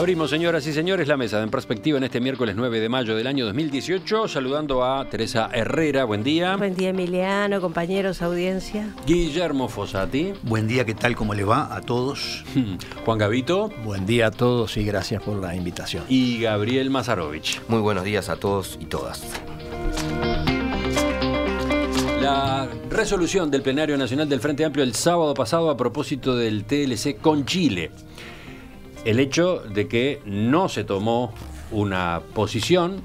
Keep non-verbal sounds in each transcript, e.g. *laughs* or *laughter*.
Abrimos, señoras y señores, la mesa de En Perspectiva en este miércoles 9 de mayo del año 2018, saludando a Teresa Herrera. Buen día. Buen día, Emiliano, compañeros, audiencia. Guillermo Fosati, Buen día, ¿qué tal? ¿Cómo le va a todos? *laughs* Juan Gavito. Buen día a todos y gracias por la invitación. Y Gabriel Mazarovich. Muy buenos días a todos y todas. La resolución del Plenario Nacional del Frente Amplio el sábado pasado a propósito del TLC con Chile el hecho de que no se tomó una posición,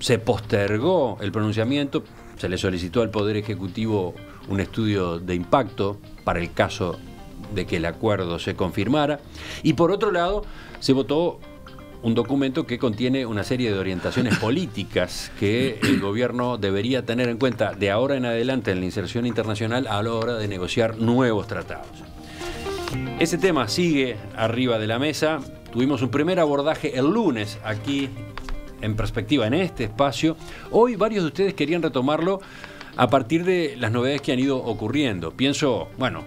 se postergó el pronunciamiento, se le solicitó al Poder Ejecutivo un estudio de impacto para el caso de que el acuerdo se confirmara. Y por otro lado, se votó un documento que contiene una serie de orientaciones *laughs* políticas que el gobierno debería tener en cuenta de ahora en adelante en la inserción internacional a la hora de negociar nuevos tratados. Ese tema sigue arriba de la mesa. Tuvimos un primer abordaje el lunes aquí en perspectiva en este espacio. Hoy varios de ustedes querían retomarlo a partir de las novedades que han ido ocurriendo. Pienso, bueno,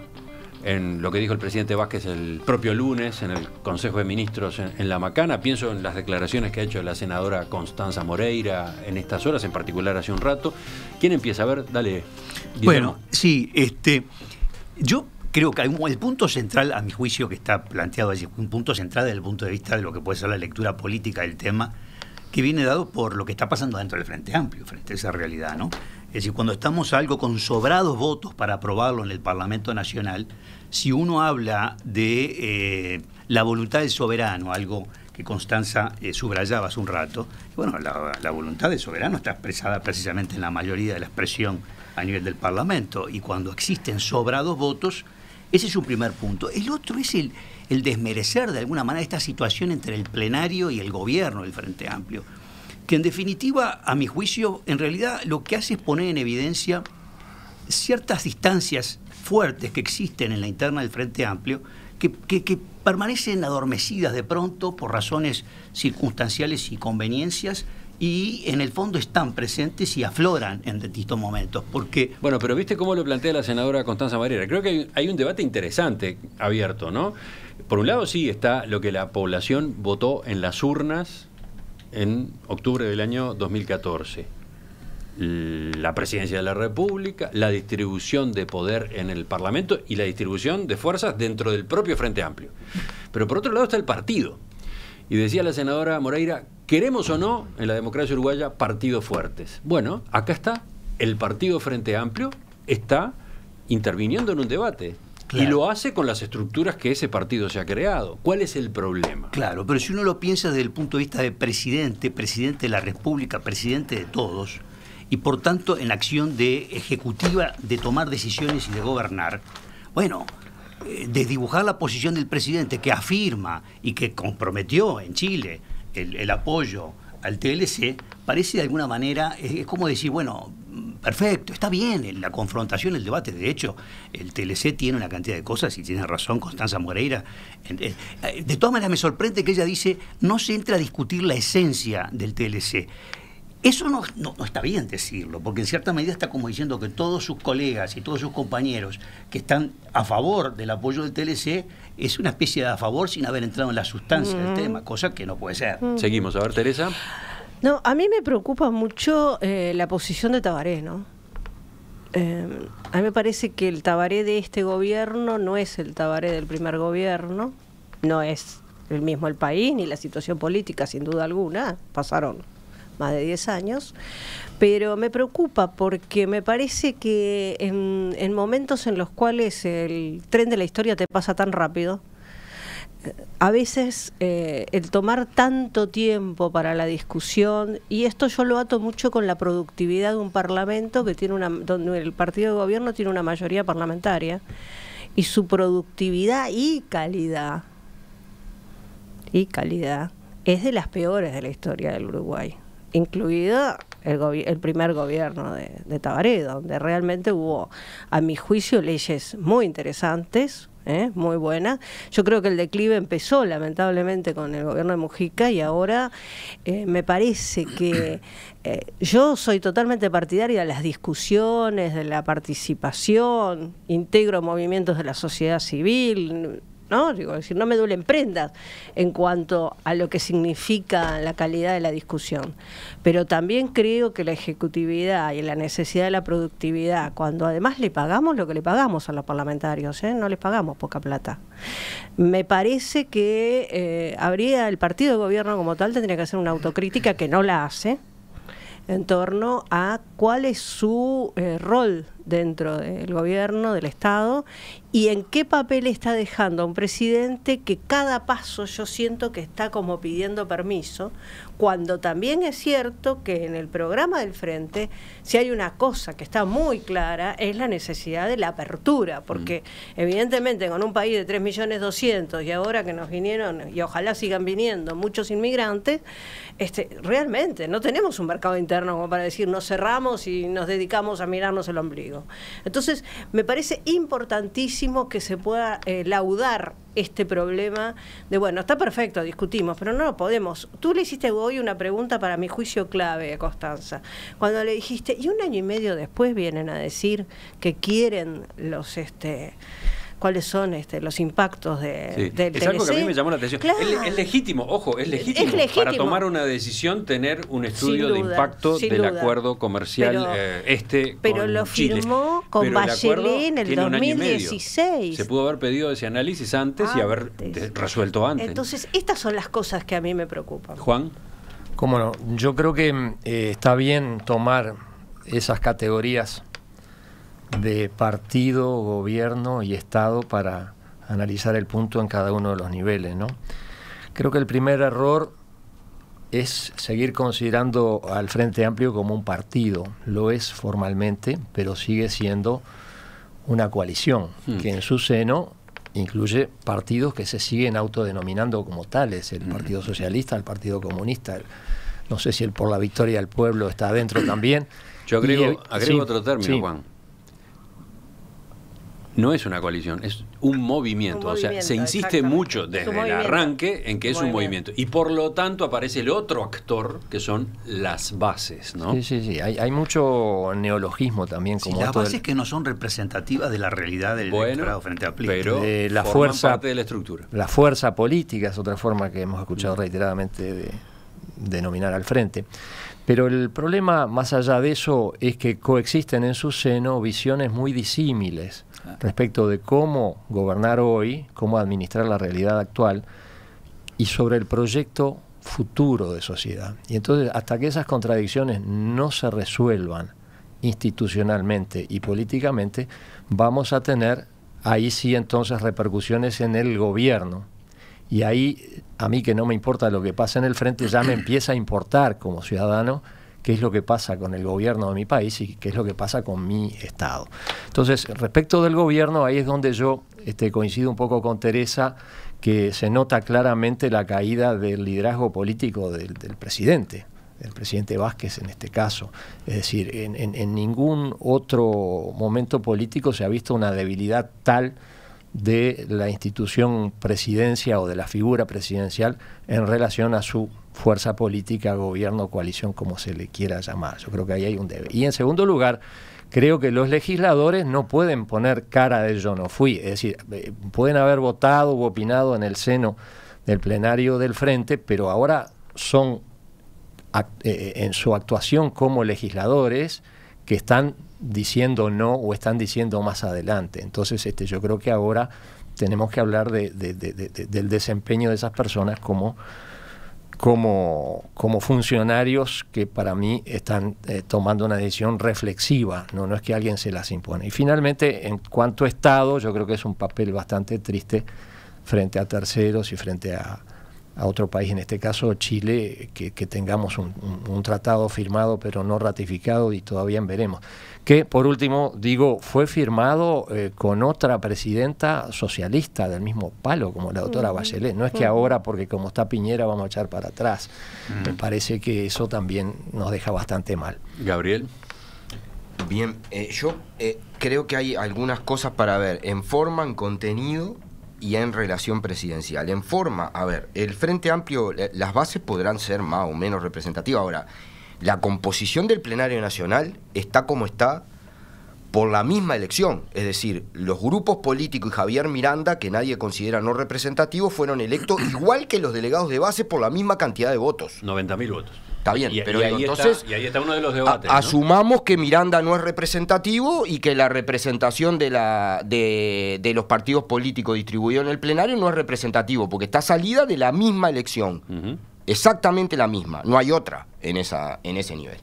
en lo que dijo el presidente Vázquez el propio lunes en el Consejo de Ministros en, La Macana, pienso en las declaraciones que ha hecho la senadora Constanza Moreira en estas horas, en particular hace un rato. ¿Quién empieza? A ver, dale. Bueno, sí, este, yo creo que hay el punto central, a mi juicio, que está planteado allí, un punto central desde el punto de vista de lo que puede ser la lectura política del tema, que viene dado por lo que está pasando dentro del Frente Amplio, frente a esa realidad, ¿no? Es decir, cuando estamos algo con sobrados votos para aprobarlo en el Parlamento Nacional, si uno habla de eh, la voluntad del soberano, algo que Constanza eh, subrayaba hace un rato, bueno, la voluntad del soberano está expresada precisamente en la mayoría de la expresión a nivel del Parlamento, y cuando existen sobrados votos, ese es un primer punto. El otro es el, desmerecer de alguna manera esta situación entre el plenario y el gobierno del Frente Amplio, que en definitiva, a mi juicio, en realidad lo que hace es poner en evidencia ciertas distancias fuertes que existen en la interna del Frente Amplio, que permanecen adormecidas de pronto por razones circunstanciales y conveniencias, y en el fondo están presentes y afloran en distintos momentos. Porque... Bueno, pero viste cómo lo plantea la senadora Constanza Moreira. Creo que hay, un debate interesante abierto, ¿no? Por un lado sí está lo que la población votó en las urnas en octubre del año 2014. La presidencia de la República, la distribución de poder en el Parlamento y la distribución de fuerzas dentro del propio Frente Amplio. Pero por otro lado está el partido. Y decía la senadora Moreira, Queremos o no, en la democracia uruguaya, partidos fuertes. Bueno, acá está el Partido Frente Amplio, está interviniendo en un debate. Y lo hace con las estructuras que ese partido se ha creado. ¿Cuál es el problema? Claro, pero si uno lo piensa desde el punto de vista de presidente, presidente de la República, presidente de todos, y por tanto en acción de ejecutiva de tomar decisiones y de gobernar, bueno, eh, desdibujar la posición del presidente que afirma y que comprometió en Chile el, el apoyo al TLC, parece de alguna manera, es, como decir, bueno, perfecto, está bien la confrontación, el debate. De hecho, el TLC tiene una cantidad de cosas y tiene razón Constanza Moreira. Eh, de todas maneras, me sorprende que ella dice, no se entra a discutir la esencia del TLC. Eso no, no, está bien decirlo, porque en cierta medida está como diciendo que todos sus colegas y todos sus compañeros que están a favor del apoyo del TLC es una especie de a favor sin haber entrado en la sustancia del mm. tema, cosa que no puede ser. Mm. Seguimos, a ver, Teresa. No, a mí me preocupa mucho eh, la posición de Tabaré, ¿no? Eh, a mí me parece que el Tabaré de este gobierno no es el Tabaré del primer gobierno, no es el mismo el país ni la situación política, sin duda alguna, pasaron más de 10 años, pero me preocupa porque me parece que en, momentos en los cuales el tren de la historia te pasa tan rápido, a veces eh, el tomar tanto tiempo para la discusión, y esto yo lo ato mucho con la productividad de un parlamento que tiene una, donde el partido de gobierno tiene una mayoría parlamentaria, y su productividad y calidad, y calidad, es de las peores de la historia del Uruguay incluida el, primer gobierno de, Tabaré, donde realmente hubo, a mi juicio, leyes muy interesantes, ¿eh? muy buenas. Yo creo que el declive empezó lamentablemente con el gobierno de Mujica y ahora eh, me parece que *coughs* eh, yo soy totalmente partidaria de las discusiones, de la participación, integro movimientos de la sociedad civil, ¿no? Digo, no me duelen prendas en cuanto a lo que significa la calidad de la discusión. Pero también creo que la ejecutividad y la necesidad de la productividad, cuando además le pagamos lo que le pagamos a los parlamentarios, ¿eh? no les pagamos poca plata. Me parece que eh, habría el partido de gobierno como tal tendría que hacer una autocrítica que no la hace en torno a cuál es su eh, rol dentro del gobierno, del Estado, y en qué papel está dejando a un presidente que cada paso yo siento que está como pidiendo permiso, cuando también es cierto que en el programa del Frente, si hay una cosa que está muy clara, es la necesidad de la apertura, porque mm. evidentemente con un país de 3.200.000 y ahora que nos vinieron, y ojalá sigan viniendo muchos inmigrantes, este, realmente no tenemos un mercado interno como para decir nos cerramos y nos dedicamos a mirarnos el ombligo. Entonces, me parece importantísimo que se pueda eh, laudar este problema de, bueno, está perfecto, discutimos, pero no lo podemos. Tú le hiciste hoy una pregunta para mi juicio clave, Constanza, cuando le dijiste, y un año y medio después vienen a decir que quieren los... este cuáles son este, los impactos de, sí. del Es algo que a mí me llamó la atención. Es, legítimo, ojo, es legítimo, para tomar una decisión tener un estudio de impacto del acuerdo comercial eh, este Pero lo firmó con Bachelet en el 2016. Se pudo haber pedido ese análisis antes, y haber resuelto antes. Entonces, estas son las cosas que a mí me preocupan. Juan. Cómo no, yo creo que eh, está bien tomar esas categorías de partido, gobierno y Estado para analizar el punto en cada uno de los niveles. ¿no? Creo que el primer error es seguir considerando al Frente Amplio como un partido. Lo es formalmente, pero sigue siendo una coalición hmm. que en su seno incluye partidos que se siguen autodenominando como tales, el hmm. Partido Socialista, el Partido Comunista. no sé si el Por la Victoria del Pueblo está adentro también. Yo agrego, agrego otro término, Juan no es una coalición, es un movimiento. o sea, se insiste mucho desde el arranque en que es un movimiento. Y por lo tanto aparece el otro actor, que son las bases, ¿no? Sí, sí, sí. Hay, mucho neologismo también. Como las bases que no son representativas de la realidad del frente a de Pero la fuerza, de la estructura. La fuerza política es otra forma que hemos escuchado mm. reiteradamente de denominar al frente. Pero el problema, más allá de eso, es que coexisten en su seno visiones muy disímiles respecto de cómo gobernar hoy, cómo administrar la realidad actual y sobre el proyecto futuro de sociedad. Y entonces, hasta que esas contradicciones no se resuelvan institucionalmente y políticamente, vamos a tener ahí sí entonces repercusiones en el gobierno. Y ahí, a mí que no me importa lo que pasa en el frente, ya me empieza a importar como ciudadano qué es lo que pasa con el gobierno de mi país y qué es lo que pasa con mi Estado. Entonces, respecto del gobierno, ahí es donde yo este, coincido un poco con Teresa, que se nota claramente la caída del liderazgo político del, presidente el presidente Vázquez en este caso. Es decir, en, en, ningún otro momento político se ha visto una debilidad tal de la institución presidencia o de la figura presidencial en relación a su fuerza política, gobierno, coalición, como se le quiera llamar. Yo creo que ahí hay un debe. Y en segundo lugar, creo que los legisladores no pueden poner cara de yo no fui. Es decir, eh, pueden haber votado u opinado en el seno del plenario del frente, pero ahora son eh, eh, en su actuación como legisladores que están diciendo no o están diciendo más adelante. Entonces, este, yo creo que ahora tenemos que hablar de, del desempeño de esas personas como como, como funcionarios que para mí están eh, tomando una decisión reflexiva, ¿no? no es que alguien se las impone. Y finalmente, en cuanto a Estado, yo creo que es un papel bastante triste frente a terceros y frente a, a otro país, en este caso Chile, que, tengamos un, tratado firmado pero no ratificado y todavía veremos. Que por último, digo, fue firmado eh, con otra presidenta socialista del mismo palo, como la doctora Bachelet. No es que ahora, porque como está Piñera, vamos a echar para atrás. Me parece que eso también nos deja bastante mal. Gabriel. Bien, eh, yo eh, creo que hay algunas cosas para ver en forma, en contenido y en relación presidencial. En forma, a ver, el Frente Amplio, eh, las bases podrán ser más o menos representativas. Ahora, la composición del plenario nacional está como está por la misma elección. Es decir, los grupos políticos y Javier Miranda, que nadie considera no representativo, fueron electos igual que los delegados de base por la misma cantidad de votos. 90.000 votos. Está bien, pero entonces. uno de los asumamos que Miranda no es representativo y que la representación de, la, de, los partidos políticos distribuidos en el plenario no es representativo, porque está salida de la misma elección. Exactamente la misma. No hay otra en, esa, en ese nivel.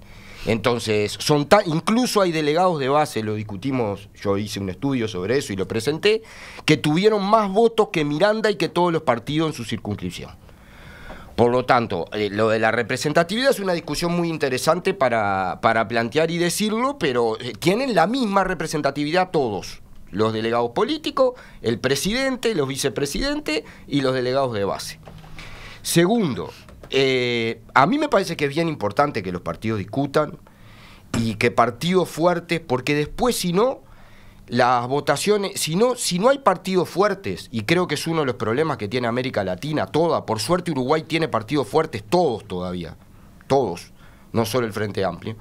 Entonces, son incluso hay delegados de base, lo discutimos, yo hice un estudio sobre eso y lo presenté, que tuvieron más votos que Miranda y que todos los partidos en su circunscripción. Por lo tanto, eh, lo de la representatividad es una discusión muy interesante para, para plantear y decirlo, pero eh, tienen la misma representatividad todos los delegados políticos, el presidente, los vicepresidentes y los delegados de base. Segundo, eh, a mí me parece que es bien importante que los partidos discutan y que partidos fuertes, porque después si no, las votaciones, si no, si no hay partidos fuertes, y creo que es uno de los problemas que tiene América Latina, toda, por suerte Uruguay tiene partidos fuertes, todos todavía, todos, no solo el Frente Amplio,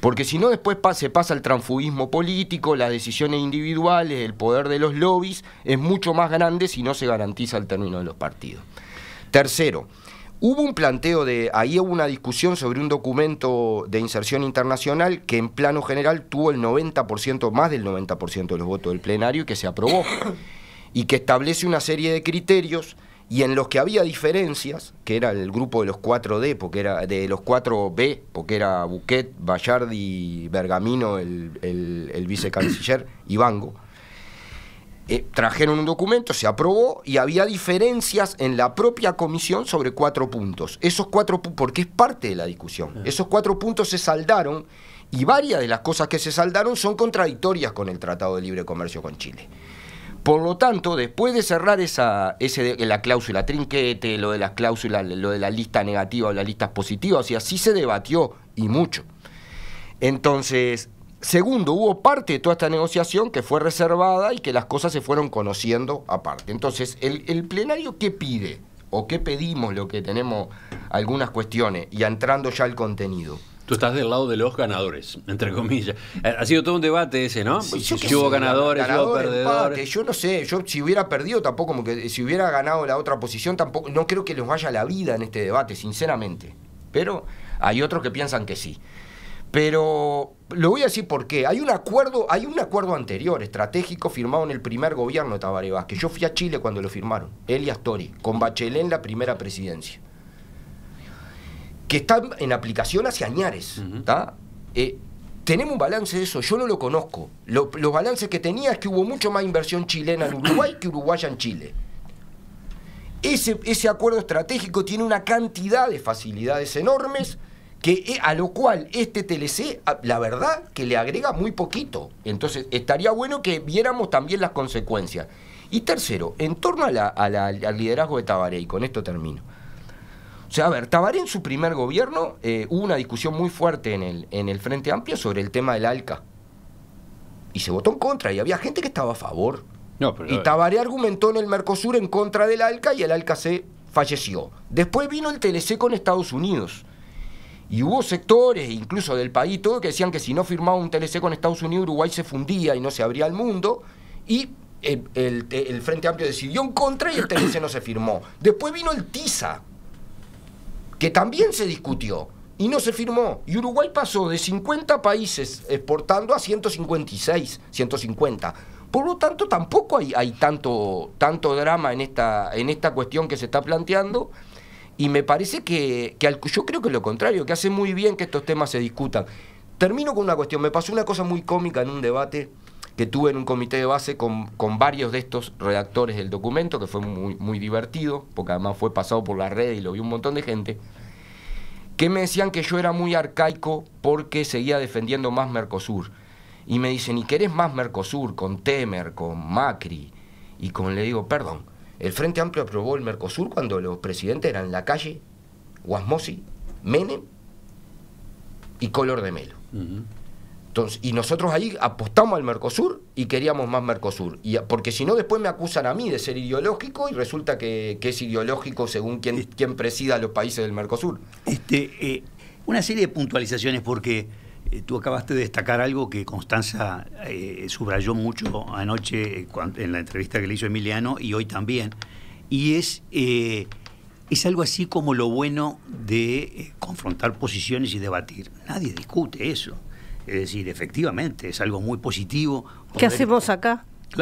porque si no después se pasa el transfugismo político, las decisiones individuales, el poder de los lobbies, es mucho más grande si no se garantiza el término de los partidos. Tercero, Hubo un planteo de, ahí hubo una discusión sobre un documento de inserción internacional que en plano general tuvo el 90%, más del 90% de los votos del plenario y que se aprobó, *coughs* y que establece una serie de criterios y en los que había diferencias, que era el grupo de los 4D, porque era de los 4B, porque era Buquet, y Bergamino, el, el, vicecanciller y Bango eh, trajeron un documento, se aprobó y había diferencias en la propia comisión sobre cuatro puntos. Esos cuatro porque es parte de la discusión, esos cuatro puntos se saldaron y varias de las cosas que se saldaron son contradictorias con el Tratado de Libre Comercio con Chile. Por lo tanto, después de cerrar esa, la cláusula trinquete, lo de las cláusulas, lo de la lista negativa o las listas positivas, y así se debatió y mucho. Entonces, Segundo, hubo parte de toda esta negociación que fue reservada y que las cosas se fueron conociendo aparte. Entonces, el, plenario, ¿qué pide? ¿O qué pedimos lo que tenemos algunas cuestiones? Y entrando ya al contenido. Tú estás del lado de los ganadores, entre comillas. Eh, ha sido todo un debate ese, ¿no? si hubo ganadores, ganador, hubo perdedores. yo no sé, yo si hubiera perdido tampoco, como que si hubiera ganado la otra posición, tampoco, no creo que les vaya la vida en este debate, sinceramente. Pero hay otros que piensan que sí. Pero lo voy a decir porque Hay un acuerdo, hay un acuerdo anterior, estratégico, firmado en el primer gobierno de Tabaré Vázquez. Yo fui a Chile cuando lo firmaron, él y Astori, con Bachelet en la primera presidencia. Que está en aplicación hace Añares. Eh, tenemos un balance de eso, yo no lo conozco. los balances que tenía es que hubo mucho más inversión chilena en Uruguay que uruguaya en Chile. Ese, ese acuerdo estratégico tiene una cantidad de facilidades enormes que eh, a lo cual este TLC, ah, la verdad, que le agrega muy poquito. Entonces, estaría bueno que viéramos también las consecuencias. Y tercero, en torno al liderazgo de Tabaré, y con esto termino. O sea, a ver, Tabaré en su primer gobierno eh, hubo una discusión muy fuerte en el, en el Frente Amplio sobre el tema del ALCA. Y se votó en contra, y había gente que estaba a favor. No, pero... Y eh. Tabaré argumentó en el Mercosur en contra del ALCA y el ALCA se falleció. Después vino el TLC con Estados Unidos y hubo sectores, incluso del país, todo, que decían que si no firmaba un TLC con Estados Unidos, Uruguay se fundía y no se abría al mundo. Y el, Frente Amplio decidió en contra y el TLC no se firmó. Después vino el TISA, que también se discutió y no se firmó. Y Uruguay pasó de 50 países exportando a 156, 150. Por lo tanto, tampoco hay, hay tanto, tanto drama en esta, en esta cuestión que se está planteando. Y me parece que, que yo creo que lo contrario, que hace muy bien que estos temas se discutan. Termino con una cuestión. Me pasó una cosa muy cómica en un debate que tuve en un comité de base con, con varios de estos redactores del documento, que fue muy, muy divertido, porque además fue pasado por la red y lo vi un montón de gente, que me decían que yo era muy arcaico porque seguía defendiendo más Mercosur. Y me dicen, ¿y querés más Mercosur con Temer, con Macri? Y con le digo, perdón, el Frente Amplio aprobó el Mercosur cuando los presidentes eran La Calle, Guasmosi, Menem y Color de Melo. y nosotros ahí apostamos al Mercosur y queríamos más Mercosur. Y, porque si no, después me acusan a mí de ser ideológico y resulta que, es ideológico según quién este quien presida los países del Mercosur. Este, eh, una serie de puntualizaciones porque eh, tú acabaste de destacar algo que Constanza eh, subrayó mucho anoche eh, en la entrevista que le hizo Emiliano y hoy también, y es, es algo así como lo bueno de confrontar posiciones y debatir. Nadie discute eso. Es decir, efectivamente, es algo muy positivo. ¿Qué hacemos acá? *laughs*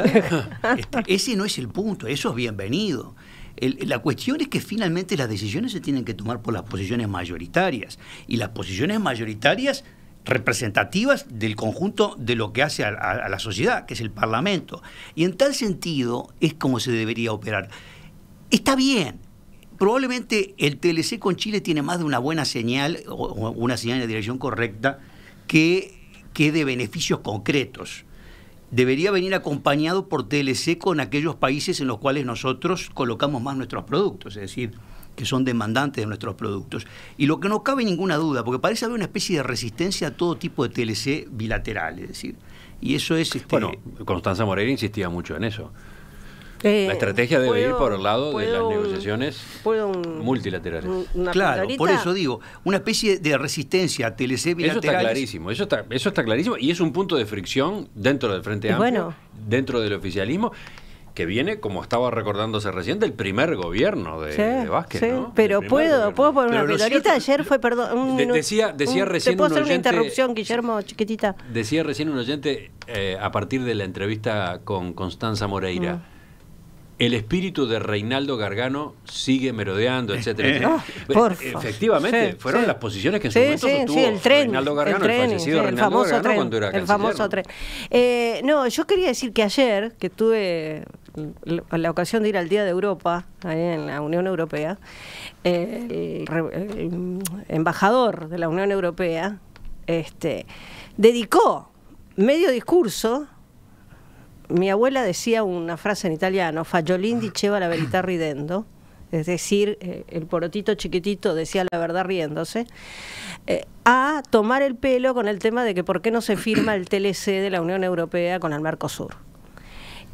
Este, ese no es el punto, eso es bienvenido. la cuestión es que finalmente las decisiones se tienen que tomar por las posiciones mayoritarias y las posiciones mayoritarias representativas del conjunto de lo que hace a, la sociedad, que es el Parlamento. Y en tal sentido es como se debería operar. Está bien. Probablemente el TLC con Chile tiene más de una buena señal o, una señal de dirección correcta que, que de beneficios concretos debería venir acompañado por TLC con aquellos países en los cuales nosotros colocamos más nuestros productos, es decir, que son demandantes de nuestros productos. Y lo que no cabe ninguna duda, porque parece haber una especie de resistencia a todo tipo de TLC bilateral, es decir. Y eso es... Este, bueno, Constanza Moreira insistía mucho en eso. la eh, estrategia debe ir por el lado de las negociaciones multilaterales. claro, por eso digo, una especie de resistencia a TLC bilaterales. Eso está clarísimo, eso está, eso está clarísimo y es un punto de fricción dentro del Frente Amplio, dentro del oficialismo que viene, como estaba recordándose recién, del primer gobierno de, Vázquez. pero puedo, puedo poner una ahorita Ayer fue, perdón. Un, decía, recién. puedo hacer una interrupción, Guillermo, chiquitita? Decía recién un oyente eh, a partir de la entrevista con Constanza Moreira. Mm el espíritu de Reinaldo Gargano sigue merodeando, etcétera. *laughs* Ah, efectivamente, fueron las posiciones que en su sí, momento el tren, Reinaldo Gargano, el, famoso tren, El ¿no? yo quería decir que ayer, que tuve la ocasión de ir al Día de Europa, ahí en la Unión Europea, embajador de la Unión Europea este, dedicó medio discurso mi abuela decía una frase en italiano, Fayolín diceva la verità ridendo, es decir, eh, el porotito chiquitito decía la verdad riéndose, eh, a tomar el pelo con el tema de que por qué no se firma el TLC de la Unión Europea con el Mercosur.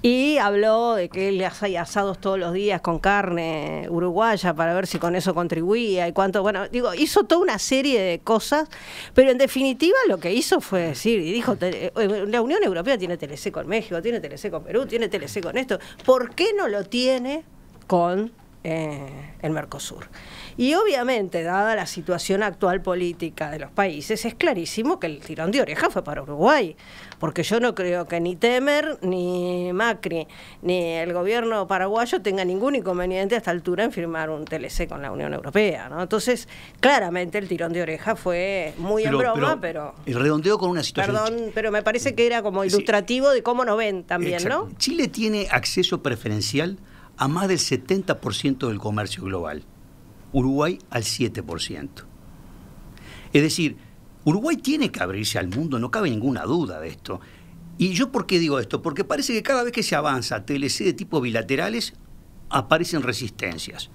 Y habló de que él hacía asados todos los días con carne uruguaya para ver si con eso contribuía y cuánto. Bueno, digo, hizo toda una serie de cosas, pero en definitiva lo que hizo fue decir, y dijo, eh, la Unión Europea tiene TLC con México, tiene TLC con Perú, tiene TLC con esto. ¿Por qué no lo tiene con eh, el Mercosur. Y obviamente, dada la situación actual política de los países, es clarísimo que el tirón de oreja fue para Uruguay, porque yo no creo que ni Temer, ni Macri, ni el gobierno paraguayo tenga ningún inconveniente a esta altura en firmar un TLC con la Unión Europea. ¿no? Entonces, claramente el tirón de oreja fue muy en broma, pero, y El redondeo con una situación. Perdón, pero me parece que era como ilustrativo de cómo nos ven también, ¿no? Chile tiene acceso preferencial a más del 70% del comercio global, Uruguay al 7%. Es decir, Uruguay tiene que abrirse al mundo, no cabe ninguna duda de esto. ¿Y yo por qué digo esto? Porque parece que cada vez que se avanza TLC de tipo bilaterales, aparecen resistencias.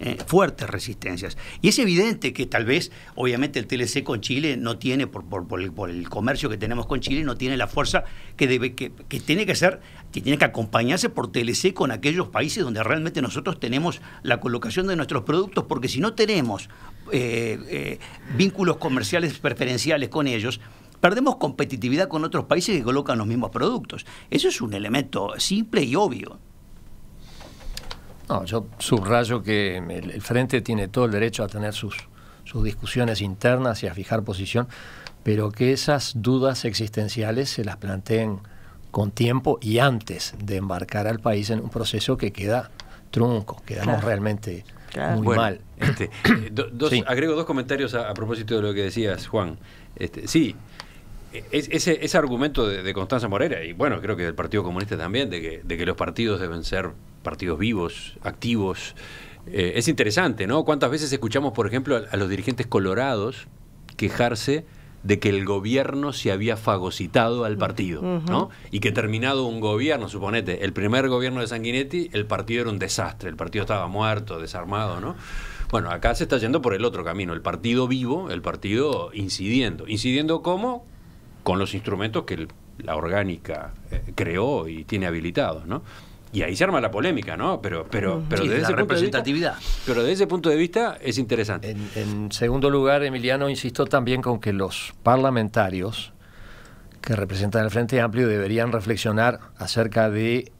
Eh, fuertes resistencias. Y es evidente que tal vez, obviamente, el TLC con Chile no tiene, por, por, el, comercio que tenemos con Chile, no tiene la fuerza que, debe, que, tiene que hacer, que tiene que acompañarse por TLC con aquellos países donde realmente nosotros tenemos la colocación de nuestros productos, porque si no tenemos eh, eh, vínculos comerciales preferenciales con ellos, perdemos competitividad con otros países que colocan los mismos productos. Eso es un elemento simple y obvio. No, yo subrayo que el, Frente tiene todo el derecho a tener sus, sus discusiones internas y a fijar posición, pero que esas dudas existenciales se las planteen con tiempo y antes de embarcar al país en un proceso que queda trunco, quedamos realmente muy mal. Este, eh, agrego dos comentarios a, propósito de lo que decías, Juan. Este, sí, ese, argumento de, Constanza Morera, y bueno, creo que del Partido Comunista también, de que, de que los partidos deben ser partidos vivos, activos. Eh, es interesante, ¿no? ¿Cuántas veces escuchamos, por ejemplo, a, los dirigentes colorados quejarse de que el gobierno se había fagocitado al partido, ¿no? Y que terminado un gobierno, suponete, el primer gobierno de Sanguinetti, el partido era un desastre, el partido estaba muerto, desarmado, ¿no? Bueno, acá se está yendo por el otro camino, el partido vivo, el partido incidiendo. ¿Incidiendo cómo? Con los instrumentos que la orgánica eh, creó y tiene habilitados, ¿no? Y ahí se arma la polémica, ¿no? Pero, pero, pero desde la representatividad. pero desde ese punto de vista es interesante. En, segundo lugar, Emiliano, insistió también con que los parlamentarios que representan el Frente Amplio deberían reflexionar acerca de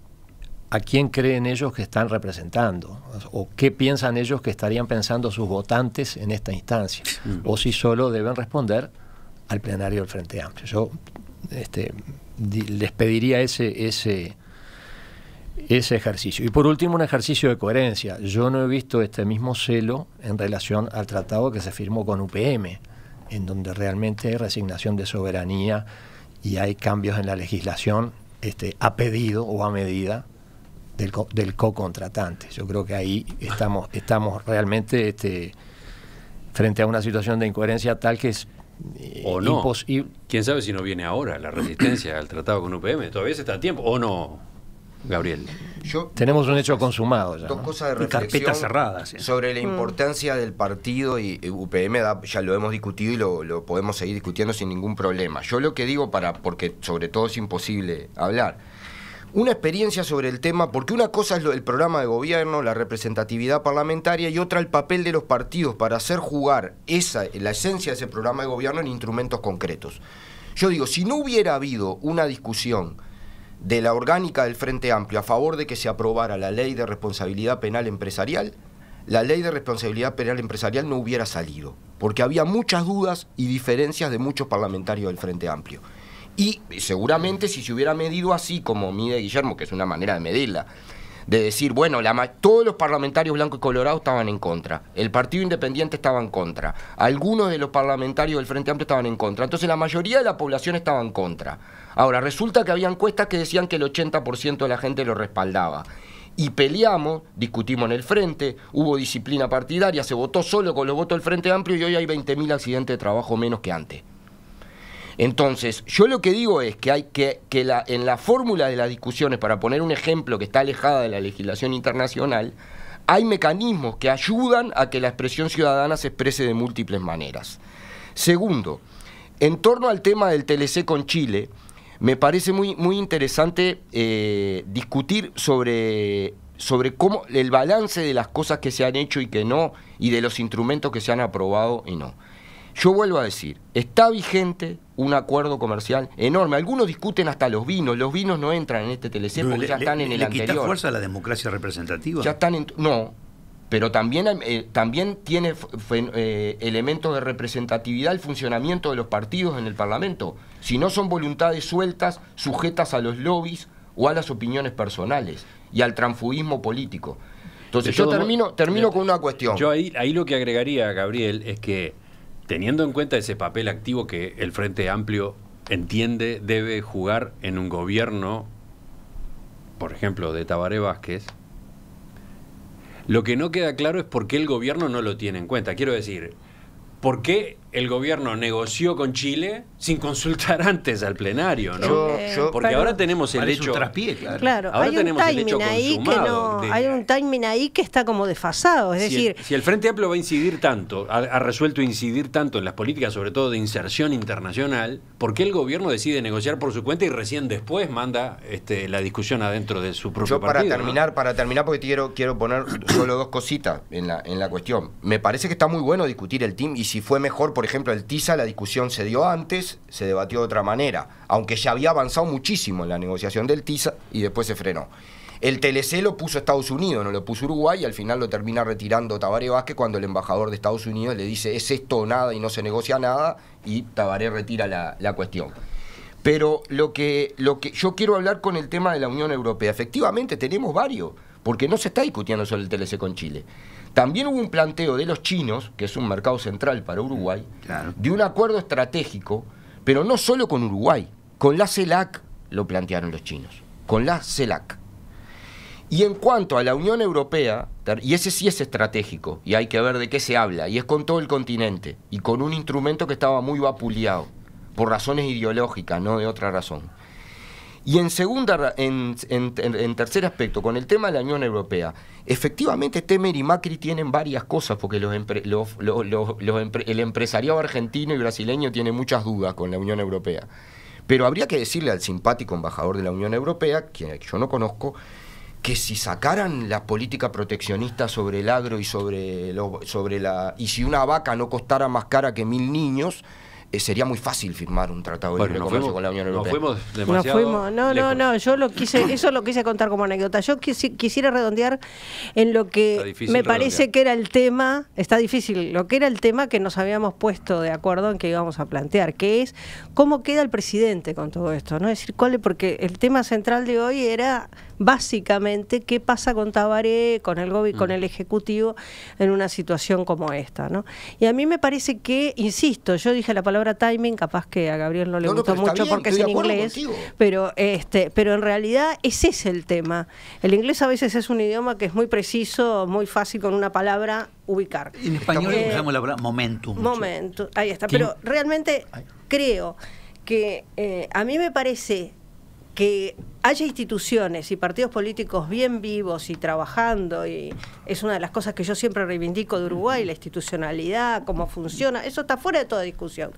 a quién creen ellos que están representando o qué piensan ellos que estarían pensando sus votantes en esta instancia mm. o si solo deben responder al plenario del Frente Amplio. Yo este, les pediría ese, ese, ese ejercicio. Y por último, un ejercicio de coherencia. Yo no he visto este mismo celo en relación al tratado que se firmó con UPM, en donde realmente hay resignación de soberanía y hay cambios en la legislación este, a pedido o a medida del, co del contratante Yo creo que ahí estamos, estamos realmente este, frente a una situación de incoherencia tal que es eh, imposible... ¿Quién sabe si no viene ahora la resistencia al tratado con UPM? Todavía está a tiempo o no. Gabriel. Yo, Tenemos un hecho consumado ya. Dos cosas de reflexión. Eh. Sobre la mm. importancia del partido y UPM ya lo hemos discutido y lo, podemos seguir discutiendo sin ningún problema. Yo lo que digo para, porque sobre todo es imposible hablar. Una experiencia sobre el tema, porque una cosa es el programa de gobierno, la representatividad parlamentaria y otra el papel de los partidos para hacer jugar esa, la esencia de ese programa de gobierno en instrumentos concretos. Yo digo, si no hubiera habido una discusión de la orgánica del Frente Amplio a favor de que se aprobara la ley de responsabilidad penal empresarial, la ley de responsabilidad penal empresarial no hubiera salido, porque había muchas dudas y diferencias de muchos parlamentarios del Frente Amplio. Y seguramente si se hubiera medido así como mide Guillermo, que es una manera de medirla, de decir, bueno, la todos los parlamentarios blancos y colorados estaban en contra, el Partido Independiente estaba en contra, algunos de los parlamentarios del Frente Amplio estaban en contra, entonces la mayoría de la población estaba en contra. Ahora, resulta que había encuestas que decían que el 80% de la gente lo respaldaba. Y peleamos, discutimos en el frente, hubo disciplina partidaria, se votó solo con los votos del Frente Amplio y hoy hay 20.000 accidentes de trabajo menos que antes. Entonces, yo lo que digo es que hay que, en la fórmula de las discusiones, para poner un ejemplo que está alejada de la legislación internacional, hay mecanismos que ayudan a que la expresión ciudadana se exprese de múltiples maneras. Segundo, en torno al tema del TLC con Chile, me parece muy, muy interesante eh, discutir sobre, sobre cómo el balance de las cosas que se han hecho y que no, y de los instrumentos que se han aprobado y no. Yo vuelvo a decir, está vigente un acuerdo comercial enorme. Algunos discuten hasta los vinos. Los vinos no entran en este TLC porque ya están en el le quita fuerza a la democracia representativa? Ya están en... No, pero también, eh, también tiene eh, elementos de representatividad el funcionamiento de los partidos en el Parlamento. Si no son voluntades sueltas, sujetas a los lobbies o a las opiniones personales y al transfugismo político. Entonces yo termino, termino con una cuestión. Yo ahí, ahí lo que agregaría, Gabriel, es que teniendo en cuenta ese papel activo que el Frente Amplio entiende debe jugar en un gobierno, por ejemplo, de Tabaré Vázquez, lo que no queda claro es por qué el gobierno no lo tiene en cuenta. Quiero decir, ¿por qué el gobierno negoció con Chile sin consultar *laughs* antes al plenario, ¿no? Eh, porque ahora tenemos el hecho. ahora hay tenemos un timing el hecho ahí que hay un timing ahí que está como desfasado. Es decir, si el Frente Amplio va a incidir tanto, ha, resuelto incidir tanto en las políticas, sobre todo de inserción internacional, ¿por qué el gobierno decide negociar por su cuenta y recién después manda este, la discusión adentro de su propio yo para terminar, para terminar, porque quiero, quiero poner solo dos cositas en la, en la cuestión. Me parece que está muy bueno discutir el team y si fue mejor por por ejemplo, el TISA la discusión se dio antes, se debatió de otra manera, aunque ya había avanzado muchísimo en la negociación del TISA y después se frenó. El TLC lo puso Estados Unidos, no lo puso Uruguay, y al final lo termina retirando Tabaré Vázquez cuando el embajador de Estados Unidos le dice es esto o nada y no se negocia nada, y Tabaré retira la, cuestión. Pero lo que, lo que yo quiero hablar con el tema de la Unión Europea, efectivamente tenemos varios, porque no se está discutiendo sobre el TLC con Chile. También hubo un planteo de los chinos, que es un mercado central para Uruguay, de un acuerdo estratégico, pero no solo con Uruguay, con la CELAC lo plantearon los chinos, con la CELAC. Y en cuanto a la Unión Europea, y ese sí es estratégico, y hay que ver de qué se habla, y es con todo el continente, y con un instrumento que estaba muy vapuleado, por razones ideológicas, no de otra razón. Y en segunda, en, tercer aspecto, con el tema de la Unión Europea, efectivamente Temer y Macri tienen varias cosas, porque los, el empresariado argentino y brasileño tiene muchas dudas con la Unión Europea. Pero habría que decirle al simpático embajador de la Unión Europea, quien yo no conozco, que si sacaran la política proteccionista sobre el agro y sobre, sobre la... y si una vaca no costara más cara que mil niños, eh, sería muy fácil firmar un tratado de libre comercio con la Unión Europea. Nos fuimos demasiado No, no, no, yo lo quise, *laughs* eso lo quise contar como anécdota. Yo quisiera redondear en lo que me parece que era el tema, está difícil, lo que era el tema que nos habíamos puesto de acuerdo en que íbamos a plantear, que es cómo queda el presidente con todo esto, ¿no? Es decir, cuál es, porque el tema central de hoy era básicamente qué pasa con Tabaré, con el gobi, con mm. el Ejecutivo en una situación como esta, ¿no? Y a mí me parece que, insisto, yo dije la palabra timing, capaz que a Gabriel no le gustó mucho porque es en inglés, pero este, pero en realidad ese es el tema. El inglés a veces es un idioma que es muy preciso, muy fácil con una palabra ubicar. En español eh, usamos la palabra momentum. Momentum, ahí está. Pero realmente creo que eh, a mí me parece que haya instituciones y partidos políticos bien vivos y trabajando, y es una de las cosas que yo siempre reivindico de Uruguay, la institucionalidad, cómo funciona, eso está fuera de toda discusión.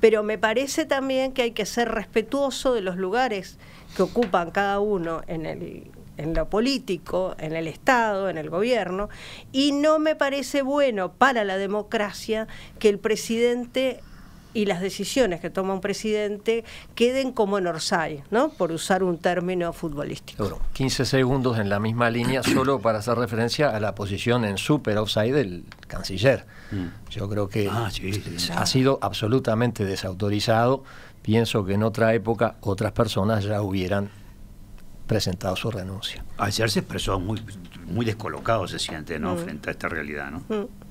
Pero me parece también que hay que ser respetuoso de los lugares que ocupan cada uno en en lo político, en el Estado, en el gobierno, y no me parece bueno para la democracia que el presidente y las decisiones que toma un presidente queden como en Orsay, ¿no? por usar un término futbolístico. 15 segundos en la misma línea, *clears throat* solo para hacer referencia a la posición en super offside del canciller. Mm. Yo creo que ah, ha sido absolutamente desautorizado. Pienso que en otra época otras personas ya hubieran presentado su renuncia. Ayer se expresó muy, muy descolocado, se siente, ¿no? Mm. Frente a esta realidad, ¿no? Mm.